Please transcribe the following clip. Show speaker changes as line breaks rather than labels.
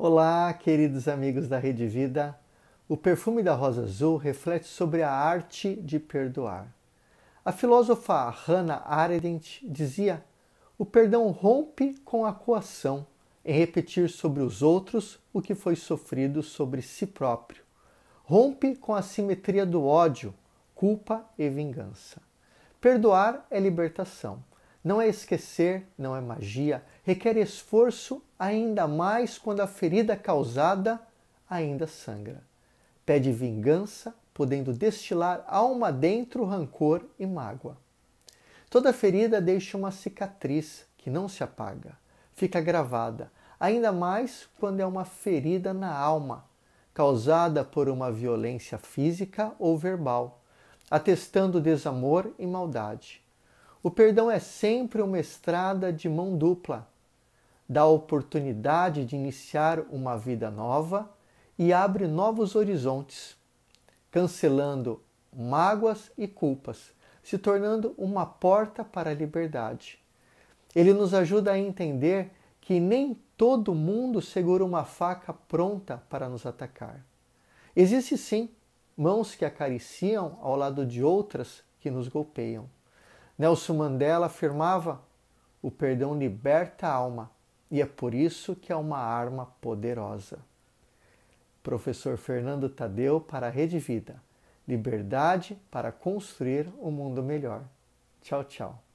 Olá, queridos amigos da Rede Vida. O perfume da rosa azul reflete sobre a arte de perdoar. A filósofa Hannah Arendt dizia: "O perdão rompe com a coação em repetir sobre os outros o que foi sofrido sobre si próprio. Rompe com a simetria do ódio, culpa e vingança. Perdoar é libertação. Não é esquecer, não é magia, requer esforço ainda mais quando a ferida causada ainda sangra. Pede vingança, podendo destilar alma dentro rancor e mágoa. Toda ferida deixa uma cicatriz que não se apaga, fica gravada, ainda mais quando é uma ferida na alma, causada por uma violência física ou verbal, atestando desamor e maldade. O perdão é sempre uma estrada de mão dupla. Dá oportunidade de iniciar uma vida nova e abre novos horizontes, cancelando mágoas e culpas, se tornando uma porta para a liberdade. Ele nos ajuda a entender que nem todo mundo segura uma faca pronta para nos atacar. Existe sim mãos que acariciam ao lado de outras que nos golpeiam. Nelson Mandela afirmava: o perdão liberta a alma e é por isso que é uma arma poderosa. Professor Fernando Tadeu para a Rede Vida. Liberdade para construir um mundo melhor. Tchau, tchau.